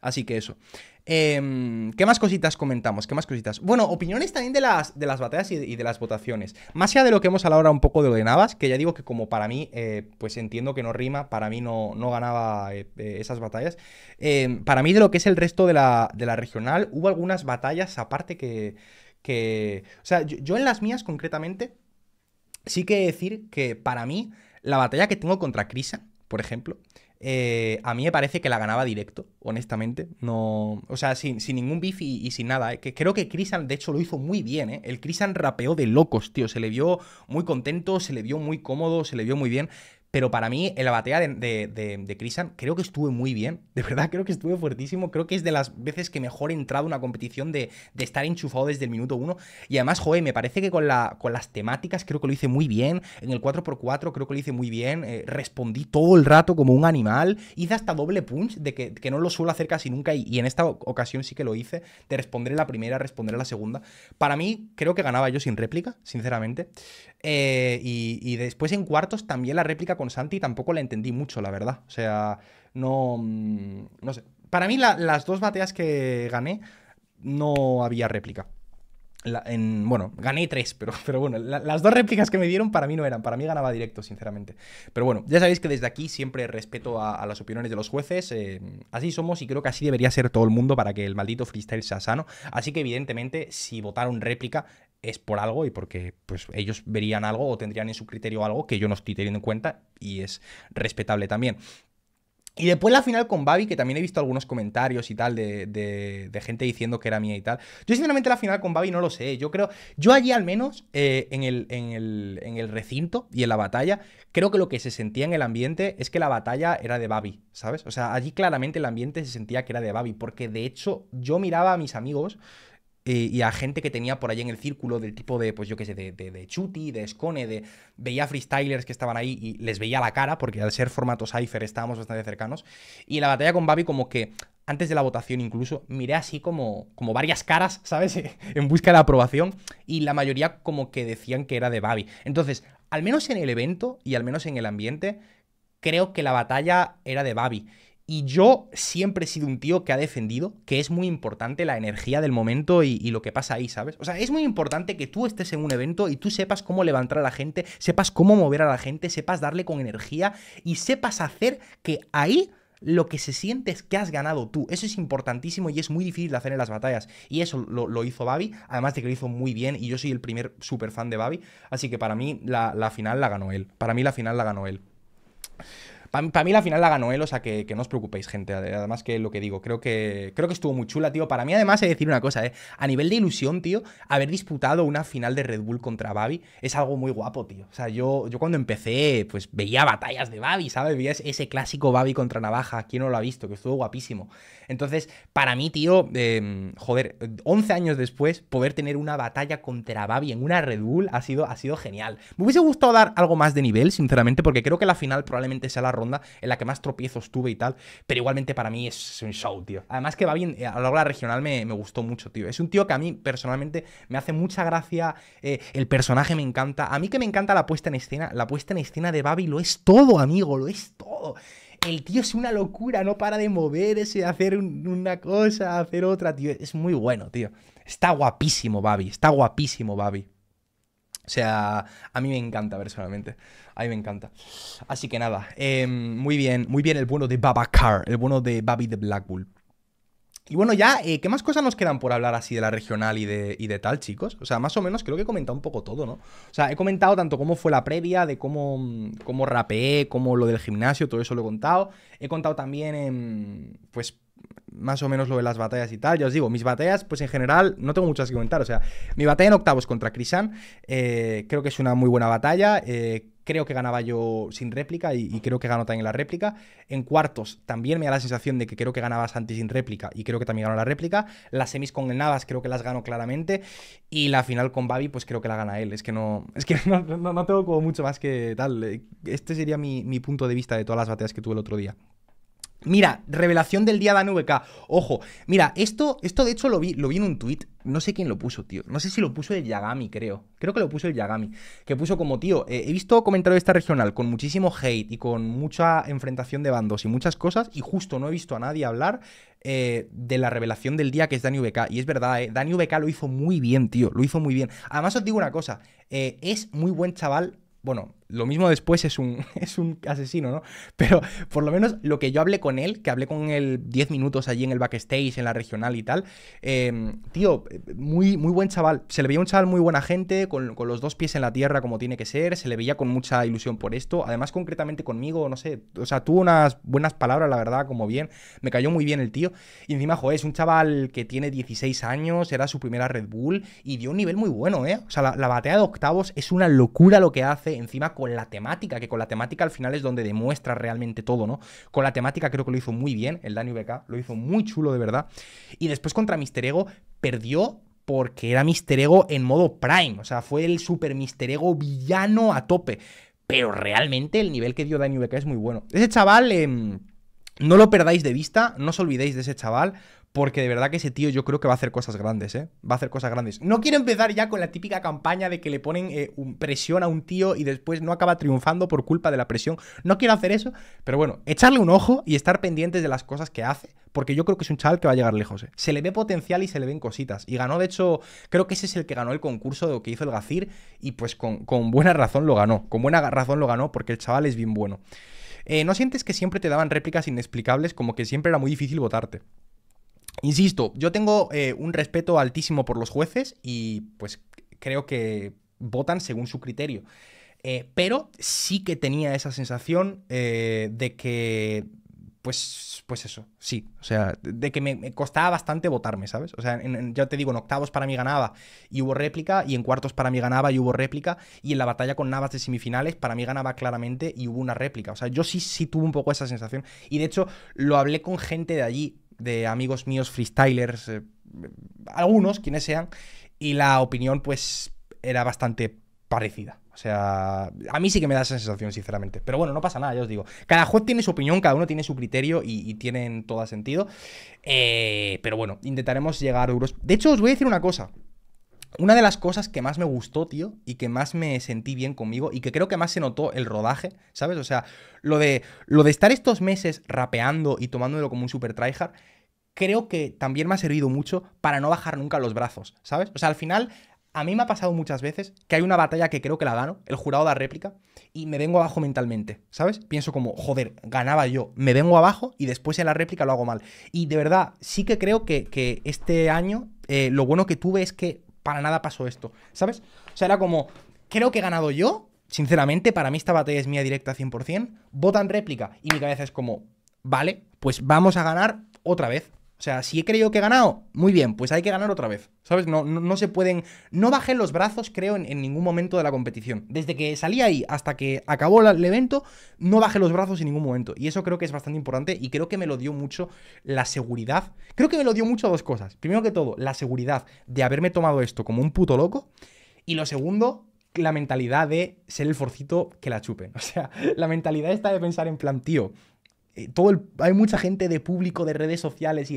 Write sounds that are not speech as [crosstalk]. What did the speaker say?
Así que eso. Em, ¿Qué más cositas comentamos? ¿Qué más cositas? Bueno, opiniones también de las, de las batallas y de, las votaciones. Más allá de lo que hemos hablado ahora un poco de lo de Navas, que ya digo que como para mí, eh, pues entiendo que no rima, para mí no, no ganaba eh, eh, esas batallas. Em, para mí de lo que es el resto de la, regional, hubo algunas batallas aparte que... que o sea, yo, en las mías concretamente, sí que decir que para mí, la batalla que tengo contra Crisa, por ejemplo, eh, a mí me parece que la ganaba directo, honestamente. No, o sea, sin, sin ningún beef y, sin nada. ¿eh? Que creo que Crisan, de hecho, lo hizo muy bien. ¿eh? El Crisan rapeó de locos, tío. Se le vio muy contento, se le vio muy cómodo, se le vio muy bien. Pero para mí, la la de, de, de, creo que estuve muy bien. De verdad, creo que estuve fuertísimo. Creo que es de las veces que mejor he entrado a una competición de, estar enchufado desde el minuto uno. Y además, joder, me parece que con, la, con las temáticas creo que lo hice muy bien. En el 4x4 creo que lo hice muy bien. Eh, respondí todo el rato como un animal. Hice hasta doble punch, de que, no lo suelo hacer casi nunca. Y, en esta ocasión sí que lo hice. Te responderé la primera, responderé la segunda. Para mí, creo que ganaba yo sin réplica, sinceramente. Eh, y, y después en cuartos también la réplica Santi tampoco la entendí mucho, la verdad. O sea, no. Mm, no sé. Para mí, las dos bateas que gané no había réplica. en, bueno, gané tres, pero, [laughs] pero bueno, las dos réplicas que me dieron para mí no eran, para mí ganaba directo, sinceramente. Pero bueno, ya sabéis que desde aquí siempre respeto a, las opiniones de los jueces, eh, así somos y creo que así debería ser todo el mundo para que el maldito freestyle sea sano. Así que evidentemente, si votaron réplica, es por algo y porque pues, ellos verían algo o tendrían en su criterio algo que yo no estoy teniendo en cuenta y es respetable también. Y después la final con Babi, que también he visto algunos comentarios y tal de, gente diciendo que era mía y tal. Yo sinceramente la final con Babi no lo sé. ¿eh? Yo creo, yo allí al menos, eh, en, el, en, el, en, el, recinto y en la batalla, creo que lo que se sentía en el ambiente es que la batalla era de Babi, ¿sabes? O sea, allí claramente el ambiente se sentía que era de Babi, porque de hecho yo miraba a mis amigos eh, y a gente que tenía por ahí en el círculo del tipo de, pues yo qué sé, de, de, de, Chuti, de Scone, de veía freestylers que estaban ahí y les veía la cara, porque al ser formato Cypher estábamos bastante cercanos. Y la batalla con Babi como que antes de la votación incluso, miré así como, como varias caras, [laughs] ¿sabes? en busca de la aprobación y la mayoría como que decían que era de Babi. Entonces, al menos en el evento y al menos en el ambiente, creo que la batalla era de Babi. Y yo siempre he sido un tío que ha defendido que es muy importante la energía del momento y, lo que pasa ahí, ¿sabes? O sea, es muy importante que tú estés en un evento y tú sepas cómo levantar a la gente, sepas cómo mover a la gente, sepas darle con energía y sepas hacer que ahí lo que se siente es que has ganado tú. Eso es importantísimo y es muy difícil de hacer en las batallas. Y eso lo, hizo Babi, además de que lo hizo muy bien y yo soy el primer super fan de Babi, así que para mí la, la final la ganó él. Para mí la final la ganó él. Para mí la final la ganó él, o sea que, no os preocupéis, gente. Además que lo que digo, creo que, creo que estuvo muy chula, tío. Para mí, además, he decir una cosa, ¿eh? A nivel de ilusión, tío, haber disputado una final de Red Bull contra Babi es algo muy guapo, tío. O sea, yo, yo cuando empecé, pues veía batallas de Babi, ¿sabes? Veía ese clásico Babi contra Navaja, ¿quién no lo ha visto? Que estuvo guapísimo. Entonces, para mí, tío, em, joder, 11 años después, poder tener una batalla contra Babi en una Red Bull ha sido, ha sido genial. Me hubiese gustado dar algo más de nivel, sinceramente, porque creo que la final probablemente sea la en la que más tropiezos tuve y tal, pero igualmente para mí es un show, tío. Además que va bien, eh, a la hora regional me, gustó mucho, tío. Es un tío que a mí personalmente me hace mucha gracia, eh, el personaje me encanta, a mí que me encanta la puesta en escena, la puesta en escena de Babi lo es todo, amigo, lo es todo. El tío es una locura, no para de moverse, hacer una cosa, hacer otra, tío. Es muy bueno, tío. Está guapísimo, Babi. Está guapísimo, Babi. O sea, a mí me encanta personalmente. A mí me encanta. Así que nada, em, muy bien, muy bien el bueno de Babacar, el bueno de Babi de Blackpool. Y bueno, ya, eh, ¿qué más cosas nos quedan por hablar así de la regional y de, de tal, chicos? O sea, más o menos creo que he comentado un poco todo, ¿no? O sea, he comentado tanto cómo fue la previa, de cómo, cómo rapeé, cómo lo del gimnasio, todo eso lo he contado. He contado también, em, pues, más o menos lo de las batallas y tal. Ya os digo, mis batallas, pues en general, no tengo muchas que comentar. O sea, mi batalla en octavos contra Crisan, eh, creo que es una muy buena batalla. Eh, creo que ganaba yo sin réplica y, creo que gano también la réplica. En cuartos también me da la sensación de que creo que ganaba Santi sin réplica y creo que también ganó la réplica. Las semis con el Navas creo que las gano claramente y la final con Babi pues creo que la gana él. Es que no, es que [laughs] tengo como mucho más que tal. Este sería mi punto de vista de todas las batallas que tuve el otro día. Mira, revelación del día de Ojo, mira, esto, esto de hecho lo vi, lo vi en un tuit. No sé quién lo puso, tío. No sé si lo puso el Yagami, creo. Creo que lo puso el Yagami. Que puso como, tío, eh, he visto comentarios de esta regional con muchísimo hate y con mucha enfrentación de bandos y muchas cosas. Y justo no he visto a nadie hablar eh, de la revelación del día que es Dani VK. Y es verdad, eh, Dani lo hizo muy bien, tío. Lo hizo muy bien. Además, os digo una cosa. Eh, es muy buen chaval. Bueno, lo mismo después es un, [laughs] es un asesino, ¿no? Pero por lo menos lo que yo hablé con él, que hablé con él 10 minutos allí en el backstage, en la regional y tal, em, tío, muy, muy buen chaval. Se le veía un chaval muy buena gente, con, los dos pies en la tierra como tiene que ser, se le veía con mucha ilusión por esto. Además, concretamente conmigo, no sé, o sea, tuvo unas buenas palabras, la verdad, como bien. Me cayó muy bien el tío. Y encima, joder, es un chaval que tiene 16 años, era su primera Red Bull y dio un nivel muy bueno, ¿eh? O sea, la, la batea de octavos es una locura lo que hace, encima con la temática, que con la temática al final es donde demuestra realmente todo, ¿no? Con la temática creo que lo hizo muy bien, el Dani BK, lo hizo muy chulo de verdad. Y después contra Mister Ego perdió porque era Mister Ego en modo prime, o sea, fue el super Mister Ego villano a tope. Pero realmente el nivel que dio Dani BK es muy bueno. Ese chaval, em, no lo perdáis de vista, no os olvidéis de ese chaval, porque de verdad que ese tío yo creo que va a hacer cosas grandes, ¿eh? Va a hacer cosas grandes. No quiero empezar ya con la típica campaña de que le ponen eh, presión a un tío y después no acaba triunfando por culpa de la presión. No quiero hacer eso, pero bueno, echarle un ojo y estar pendientes de las cosas que hace, porque yo creo que es un chaval que va a llegar lejos. ¿eh? Se le ve potencial y se le ven cositas. Y ganó, de hecho, creo que ese es el que ganó el concurso de lo que hizo el Gacir y pues con, buena razón lo ganó. Con buena razón lo ganó porque el chaval es bien bueno. Eh, ¿No sientes que siempre te daban réplicas inexplicables como que siempre era muy difícil votarte? Insisto, yo tengo eh, un respeto altísimo por los jueces y pues creo que votan según su criterio. Eh, pero sí que tenía esa sensación eh, de que, pues, pues eso, sí, o sea, de que me, costaba bastante votarme, ¿sabes? O sea, ya te digo, en octavos para mí ganaba y hubo réplica, y en cuartos para mí ganaba y hubo réplica, y en la batalla con Navas de semifinales para mí ganaba claramente y hubo una réplica. O sea, yo sí, sí tuve un poco esa sensación, y de hecho lo hablé con gente de allí de amigos míos freestylers, eh, algunos, quienes sean, y la opinión pues era bastante parecida. O sea, a mí sí que me da esa sensación, sinceramente. Pero bueno, no pasa nada, ya os digo. Cada juez tiene su opinión, cada uno tiene su criterio y, tienen todo sentido. Eh, pero bueno, intentaremos llegar a euros. De hecho, os voy a decir una cosa. Una de las cosas que más me gustó, tío, y que más me sentí bien conmigo, y que creo que más se notó el rodaje, ¿sabes? O sea, lo de, lo de estar estos meses rapeando y tomándolo como un super tryhard, creo que también me ha servido mucho para no bajar nunca los brazos, ¿sabes? O sea, al final, a mí me ha pasado muchas veces que hay una batalla que creo que la gano, el jurado da réplica, y me vengo abajo mentalmente, ¿sabes? Pienso como, joder, ganaba yo, me vengo abajo y después en la réplica lo hago mal. Y de verdad, sí que creo que, que este año eh, lo bueno que tuve es que para nada pasó esto, ¿sabes? O sea, era como, creo que he ganado yo, sinceramente, para mí esta batalla es mía directa 100%, votan réplica y mi cabeza es como, vale, pues vamos a ganar otra vez. O sea, si he creído que he ganado, muy bien, pues hay que ganar otra vez. ¿Sabes? No, no, se pueden. No bajé los brazos, creo, en, ningún momento de la competición. Desde que salí ahí hasta que acabó el evento, no bajé los brazos en ningún momento. Y eso creo que es bastante importante y creo que me lo dio mucho la seguridad. Creo que me lo dio mucho dos cosas. Primero que todo, la seguridad de haberme tomado esto como un puto loco. Y lo segundo, la mentalidad de ser el forcito que la chupe. [laughs] O sea, la mentalidad está de pensar en plan, tío, eh, todo el, hay mucha gente de público, de redes sociales y